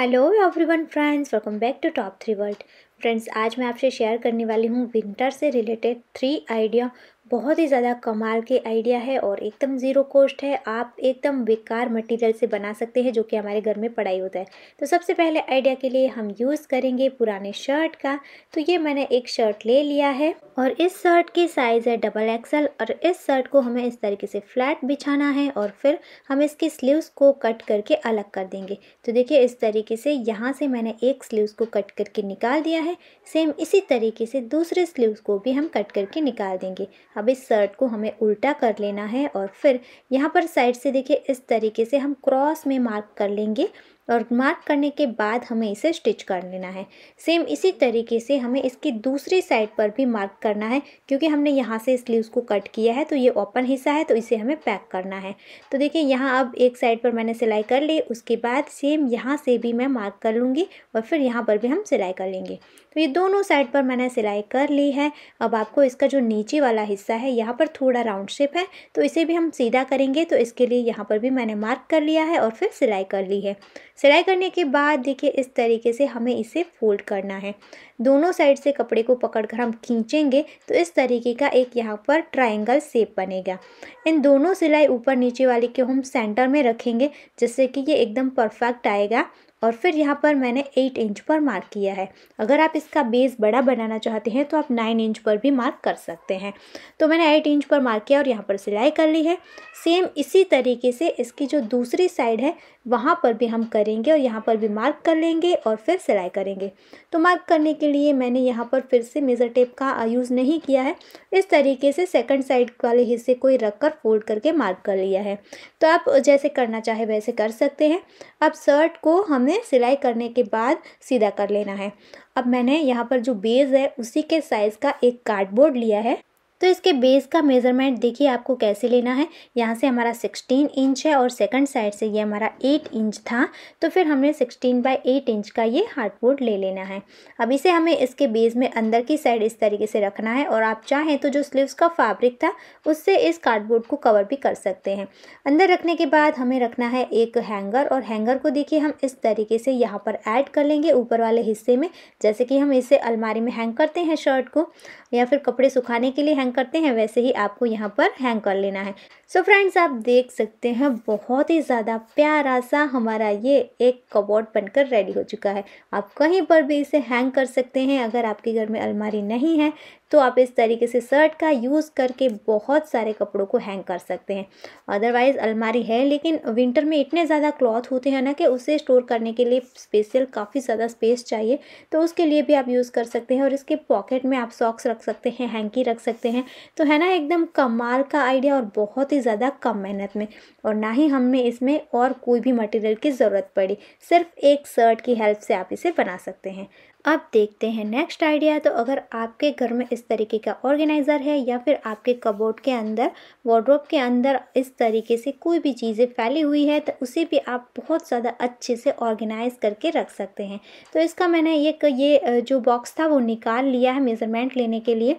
hello everyone friends welcome back to top three world friends आज मैं आपसे share करने वाली हूँ विंटर से रिलेटेड थ्री आइडिया बहुत ही ज़्यादा कमाल के आइडिया है और एकदम ज़ीरो कॉस्ट है आप एकदम बेकार मटेरियल से बना सकते हैं जो कि हमारे घर में पढ़ाई होता है तो सबसे पहले आइडिया के लिए हम यूज़ करेंगे पुराने शर्ट का तो ये मैंने एक शर्ट ले लिया है और इस शर्ट की साइज़ है डबल एक्सल और इस शर्ट को हमें इस तरीके से फ्लैट बिछाना है और फिर हम इसकी स्लीवस को कट करके अलग कर देंगे तो देखिए इस तरीके से यहाँ से मैंने एक स्लीवस को कट करके निकाल दिया है सेम इसी तरीके से दूसरे स्लीवस को भी हम कट करके निकाल देंगे अब इस शर्ट को हमें उल्टा कर लेना है और फिर यहाँ पर साइड से देखिए इस तरीके से हम क्रॉस में मार्क कर लेंगे और मार्क करने के बाद हमें इसे स्टिच कर लेना है सेम इसी तरीके से हमें इसकी दूसरी साइड पर भी मार्क करना है क्योंकि हमने यहाँ से स्लीव्स को कट किया है तो ये ओपन हिस्सा है तो इसे हमें पैक करना है तो देखिए यहाँ अब एक साइड पर मैंने सिलाई कर ली उसके बाद सेम यहाँ से भी मैं मार्क कर लूँगी और फिर यहाँ पर भी हम सिलाई कर लेंगे तो ये दोनों साइड पर मैंने सिलाई कर ली है अब आपको इसका जो नीचे वाला हिस्सा है यहाँ पर थोड़ा राउंड शेप है तो इसे भी हम सीधा करेंगे तो इसके लिए यहाँ पर भी मैंने मार्क कर लिया है और फिर सिलाई कर ली है सिलाई करने के बाद देखिए इस तरीके से हमें इसे फोल्ड करना है दोनों साइड से कपड़े को कर हम खींचेंगे तो इस तरीके का एक यहाँ पर ट्राइंगल सेप बनेगा इन दोनों सिलाई ऊपर नीचे वाले के हम सेंटर में रखेंगे जिससे कि ये एकदम परफेक्ट आएगा और फिर यहाँ पर मैंने एट इंच पर मार्क किया है अगर आप इसका बेस बड़ा बनाना चाहते हैं तो आप नाइन इंच पर भी मार्क कर सकते हैं तो मैंने एट इंच पर मार्क किया और यहाँ पर सिलाई कर ली है सेम इसी तरीके से इसकी जो दूसरी साइड है वहाँ पर भी हम करेंगे और यहाँ पर भी मार्क कर लेंगे और फिर सिलाई करेंगे तो मार्क करने के लिए मैंने यहाँ पर फिर से मेज़र टेप का यूज़ नहीं किया है इस तरीके से सेकंड साइड वाले हिस्से को रख कर फोल्ड करके मार्क कर लिया है तो आप जैसे करना चाहे वैसे कर सकते हैं अब शर्ट को हमें सिलाई करने के बाद सीधा कर लेना है अब मैंने यहाँ पर जो बेज है उसी के साइज़ का एक कार्डबोर्ड लिया है तो इसके बेस का मेज़रमेंट देखिए आपको कैसे लेना है यहाँ से हमारा सिक्सटीन इंच है और सेकंड साइड से ये हमारा एट इंच था तो फिर हमने सिक्सटीन बाई एट इंच का ये हार्डबोर्ड ले लेना है अब इसे हमें इसके बेस में अंदर की साइड इस तरीके से रखना है और आप चाहें तो जो स्लीव्स का फैब्रिक था उससे इस कार्डबोर्ड को कवर भी कर सकते हैं अंदर रखने के बाद हमें रखना है एक हैंगर और हैंगर को देखिए हम इस तरीके से यहाँ पर ऐड कर लेंगे ऊपर वाले हिस्से में जैसे कि हम इसे अलमारी में हैंग करते हैं शर्ट को या फिर कपड़े सुखाने के लिए हैंग हैंग करते हैं वैसे ही आपको यहाँ पर हैंग कर लेना है सो so फ्रेंड्स आप देख सकते हैं बहुत ही ज़्यादा प्यारा सा हमारा ये एक कबोर्ड बनकर रेडी हो चुका है आप कहीं पर भी इसे हैंग कर सकते हैं अगर आपके घर में अलमारी नहीं है तो आप इस तरीके से शर्ट का यूज़ करके बहुत सारे कपड़ों को हैंग कर सकते हैं अदरवाइज़ अलमारी है लेकिन विंटर में इतने ज़्यादा क्लॉथ होते हैं ना कि उसे स्टोर करने के लिए स्पेशल काफ़ी ज़्यादा स्पेस चाहिए तो उसके लिए भी आप यूज़ कर सकते हैं और इसके पॉकेट में आप सॉक्स रख सकते हैं हैंकी रख सकते हैं हैं तो है ना एकदम कमाल का आइडिया और बहुत ही ज़्यादा कम मेहनत में और ना ही हमें इसमें और कोई भी मटेरियल की ज़रूरत पड़ी सिर्फ एक शर्ट की हेल्प से आप इसे बना सकते हैं अब देखते हैं नेक्स्ट आइडिया तो अगर आपके घर में इस तरीके का ऑर्गेनाइज़र है या फिर आपके कबोर्ड के अंदर वार्ड्रोब के अंदर इस तरीके से कोई भी चीज़ें फैली हुई है तो उसे भी आप बहुत ज़्यादा अच्छे से ऑर्गेनाइज़ करके रख सकते हैं तो इसका मैंने ये ये जो बॉक्स था वो निकाल लिया है मेज़रमेंट लेने के लिए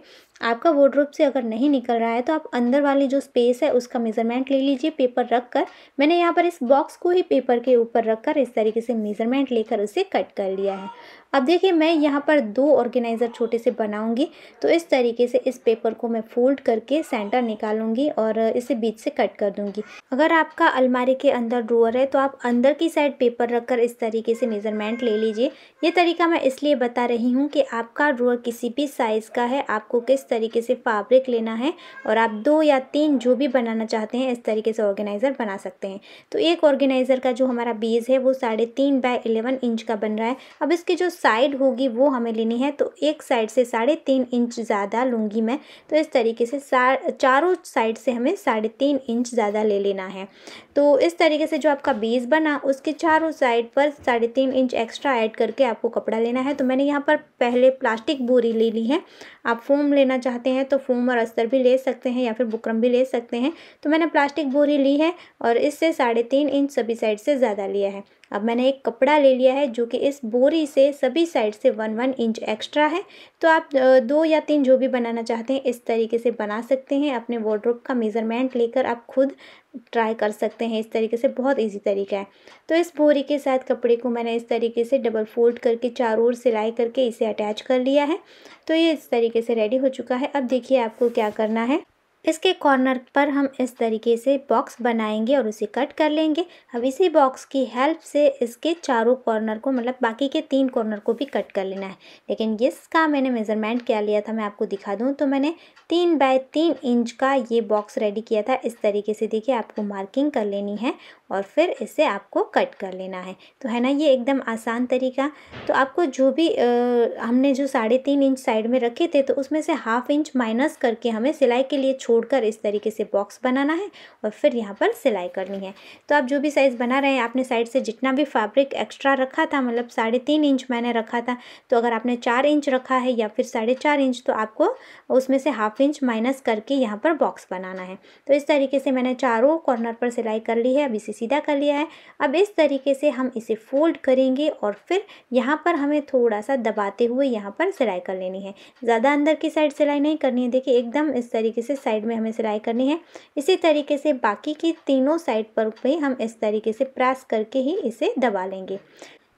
आपका वोड्रोप से अगर नहीं निकल रहा है तो आप अंदर वाली जो स्पेस है उसका मेज़रमेंट ले लीजिए पेपर रख कर मैंने यहाँ पर इस बॉक्स को ही पेपर के ऊपर रख कर इस तरीके से मेज़रमेंट लेकर उसे कट कर लिया है अब देखिए मैं यहाँ पर दो ऑर्गेनाइज़र छोटे से बनाऊँगी तो इस तरीके से इस पेपर को मैं फोल्ड करके सेंटर निकालूंगी और इसे बीच से कट कर दूँगी अगर आपका अलमारी के अंदर ड्रोअर है तो आप अंदर की साइड पेपर कर इस तरीके से मेज़रमेंट ले लीजिए ये तरीका मैं इसलिए बता रही हूँ कि आपका ड्रोअर किसी भी साइज़ का है आपको किस तरीके से फैब्रिक लेना है और आप दो या तीन जो भी बनाना चाहते हैं इस तरीके से ऑर्गेनाइज़र बना सकते हैं तो एक ऑर्गेनाइज़र का जो हमारा बेस है वो साढ़े तीन बाय एलेवन इंच का बन रहा है अब इसकी जो साइड होगी वो हमें लेनी है तो एक साइड से साढ़े तीन इंच ज़्यादा लूँगी मैं तो इस तरीके से चारों साइड से हमें साढ़े तीन इंच ज़्यादा ले लेना है तो इस तरीके से जो आपका बेस बना उसके चारों साइड पर साढ़े तीन इंच एक्स्ट्रा ऐड करके आपको कपड़ा लेना है तो मैंने यहाँ पर पहले प्लास्टिक बोरी ले ली है आप फोम लेना चाहते हैं तो फोम और अस्तर भी ले सकते हैं या फिर बुकरम भी ले सकते हैं तो मैंने प्लास्टिक बोरी ली है और इससे साढ़े तीन इंच सभी साइड से ज़्यादा लिया है अब मैंने एक कपड़ा ले लिया है जो कि इस बोरी से सभी साइड से वन वन इंच एक्स्ट्रा है तो आप दो या तीन जो भी बनाना चाहते हैं इस तरीके से बना सकते हैं अपने वॉर्ड्रोप का मेज़रमेंट लेकर आप खुद ट्राई कर सकते हैं इस तरीके से बहुत इजी तरीका है तो इस बोरी के साथ कपड़े को मैंने इस तरीके से डबल फोल्ड करके चारों ओर सिलाई करके इसे अटैच कर लिया है तो ये इस तरीके से रेडी हो चुका है अब देखिए आपको क्या करना है इसके कॉर्नर पर हम इस तरीके से बॉक्स बनाएंगे और उसे कट कर लेंगे अब इसी बॉक्स की हेल्प से इसके चारों कॉर्नर को मतलब बाकी के तीन कॉर्नर को भी कट कर लेना है लेकिन इसका मैंने मेज़रमेंट क्या लिया था मैं आपको दिखा दूँ तो मैंने तीन बाय तीन इंच का ये बॉक्स रेडी किया था इस तरीके से देखिए आपको मार्किंग कर लेनी है और फिर इसे आपको कट कर लेना है तो है ना ये एकदम आसान तरीका तो आपको जो भी आ, हमने जो साढ़े तीन इंच साइड में रखे थे तो उसमें से हाफ इंच माइनस करके हमें सिलाई के लिए छोड़कर इस तरीके से बॉक्स बनाना है और फिर यहाँ पर सिलाई करनी है तो आप जो भी साइज़ बना रहे हैं आपने साइड से जितना भी फैब्रिक एक्स्ट्रा रखा था मतलब साढ़े तीन इंच मैंने रखा था तो अगर आपने चार इंच रखा है या फिर साढ़े चार इंच तो आपको उसमें से हाफ इंच माइनस करके यहाँ पर बॉक्स बनाना है तो इस तरीके से मैंने चारों कॉर्नर पर सिलाई कर ली है अब इसे सीधा कर लिया है अब इस तरीके से हम इसे फोल्ड करेंगे और फिर यहाँ पर हमें थोड़ा सा दबाते हुए यहाँ पर सिलाई कर लेनी है ज़्यादा अंदर की साइड सिलाई नहीं करनी है देखिए एकदम इस तरीके से साइड साइड में हमें सिलाई करनी है इसी तरीके से बाकी की तीनों साइड पर भी हम इस तरीके से प्रेस करके ही इसे दबा लेंगे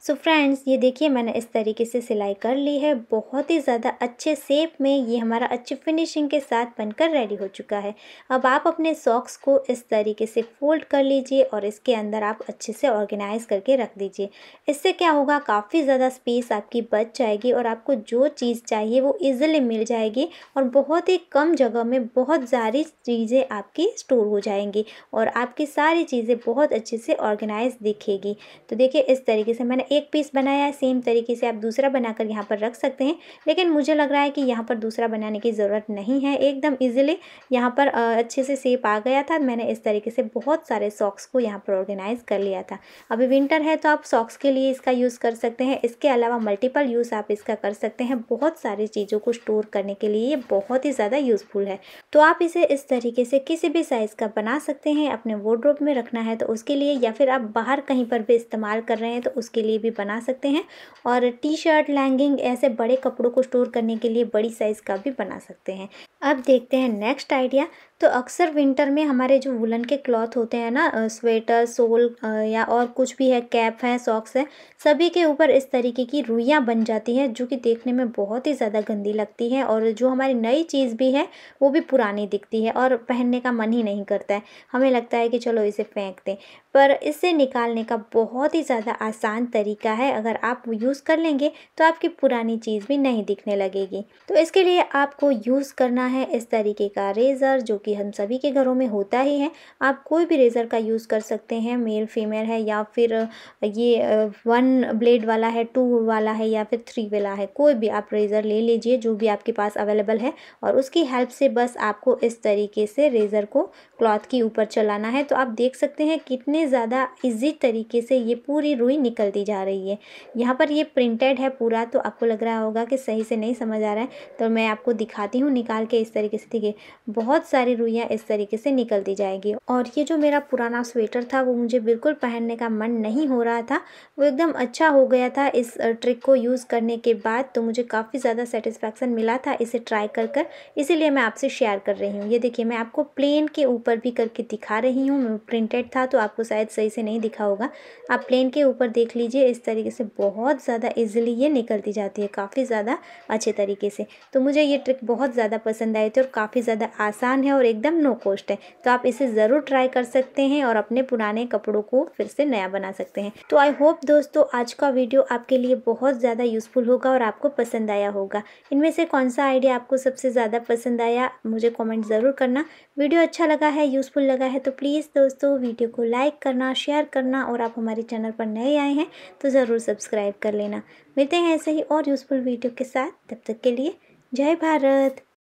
सो so फ्रेंड्स ये देखिए मैंने इस तरीके से सिलाई कर ली है बहुत ही ज़्यादा अच्छे सेप में ये हमारा अच्छी फिनिशिंग के साथ बनकर रेडी हो चुका है अब आप अपने सॉक्स को इस तरीके से फोल्ड कर लीजिए और इसके अंदर आप अच्छे से ऑर्गेनाइज़ करके रख दीजिए इससे क्या होगा काफ़ी ज़्यादा स्पेस आपकी बच जाएगी और आपको जो चीज़ चाहिए वो ईजिली मिल जाएगी और बहुत ही कम जगह में बहुत सारी चीज़ें आपकी स्टोर हो जाएंगी और आपकी सारी चीज़ें बहुत अच्छे से ऑर्गेनाइज दिखेगी तो देखिए इस तरीके से मैंने एक पीस बनाया है सेम तरीके से आप दूसरा बनाकर यहाँ पर रख सकते हैं लेकिन मुझे लग रहा है कि यहाँ पर दूसरा बनाने की ज़रूरत नहीं है एकदम ईजिली यहाँ पर अच्छे से सेप आ गया था मैंने इस तरीके से बहुत सारे सॉक्स को यहाँ पर ऑर्गेनाइज़ कर लिया था अभी विंटर है तो आप सॉक्स के लिए इसका यूज़ कर सकते हैं इसके अलावा मल्टीपल यूज़ आप इसका कर सकते हैं बहुत सारी चीज़ों को स्टोर करने के लिए ये बहुत ही ज़्यादा यूज़फुल है तो आप इसे इस तरीके से किसी भी साइज़ का बना सकते हैं अपने वार्ड्रोब में रखना है तो उसके लिए या फिर आप बाहर कहीं पर भी इस्तेमाल कर रहे हैं तो उसके लिए भी बना सकते हैं और टी शर्ट लैंगिंग ऐसे बड़े कपड़ों को स्टोर करने के लिए बड़ी साइज़ का भी बना सकते हैं अब देखते हैं नेक्स्ट आइडिया तो अक्सर विंटर में हमारे जो वुलन के क्लॉथ होते हैं ना स्वेटर सोल या और कुछ भी है कैप है सॉक्स है सभी के ऊपर इस तरीके की रुइयाँ बन जाती हैं जो कि देखने में बहुत ही ज़्यादा गंदी लगती है और जो हमारी नई चीज़ भी है वो भी पुरानी दिखती है और पहनने का मन ही नहीं करता है हमें लगता है कि चलो इसे फेंक दें पर इसे निकालने का बहुत ही ज़्यादा आसान तरीका है अगर आप यूज़ कर लेंगे तो आपकी पुरानी चीज़ भी नहीं दिखने लगेगी तो इसके लिए आपको यूज़ करना है इस तरीके का रेज़र जो कि ये हम सभी के घरों में होता ही है आप कोई भी रेज़र का यूज़ कर सकते हैं मेल फीमेल है या फिर ये वन ब्लेड वाला है टू वाला है या फिर थ्री वाला है कोई भी आप रेज़र ले लीजिए जो भी आपके पास अवेलेबल है और उसकी हेल्प से बस आपको इस तरीके से रेज़र को क्लॉथ के ऊपर चलाना है तो आप देख सकते हैं कितने ज़्यादा ईजी तरीके से ये पूरी रुई निकलती जा रही है यहाँ पर ये प्रिंटेड है पूरा तो आपको लग रहा होगा कि सही से नहीं समझ आ रहा है तो मैं आपको दिखाती हूँ निकाल के इस तरीके से देखिए बहुत सारे सारी रुइयाँ इस तरीके से निकलती जाएगी और ये जो मेरा पुराना स्वेटर था वो मुझे बिल्कुल पहनने का मन नहीं हो रहा था वो एकदम अच्छा हो गया था इस ट्रिक को यूज़ करने के बाद तो मुझे काफ़ी ज़्यादा सेटिस्फैक्शन मिला था इसे ट्राई कर कर इसीलिए मैं आपसे शेयर कर रही हूँ ये देखिए मैं आपको प्लेन के ऊपर भी करके दिखा रही हूँ प्रिंटेड था तो आपको शायद सही से नहीं दिखा होगा आप प्लेन के ऊपर देख लीजिए इस तरीके से बहुत ज़्यादा ईजिली ये निकलती जाती है काफ़ी ज़्यादा अच्छे तरीके से तो मुझे ये ट्रिक बहुत ज़्यादा पसंद आई थी और काफ़ी ज़्यादा आसान है और और एकदम नो कॉस्ट है तो आप इसे ज़रूर ट्राई कर सकते हैं और अपने पुराने कपड़ों को फिर से नया बना सकते हैं तो आई होप दोस्तों आज का वीडियो आपके लिए बहुत ज़्यादा यूज़फुल होगा और आपको पसंद आया होगा इनमें से कौन सा आइडिया आपको सबसे ज़्यादा पसंद आया मुझे कॉमेंट ज़रूर करना वीडियो अच्छा लगा है यूज़फुल लगा है तो प्लीज़ दोस्तों वीडियो को लाइक करना शेयर करना और आप हमारे चैनल पर नए आए हैं तो ज़रूर सब्सक्राइब कर लेना मिलते हैं ऐसे ही और यूज़फुल वीडियो के साथ तब तक के लिए जय भारत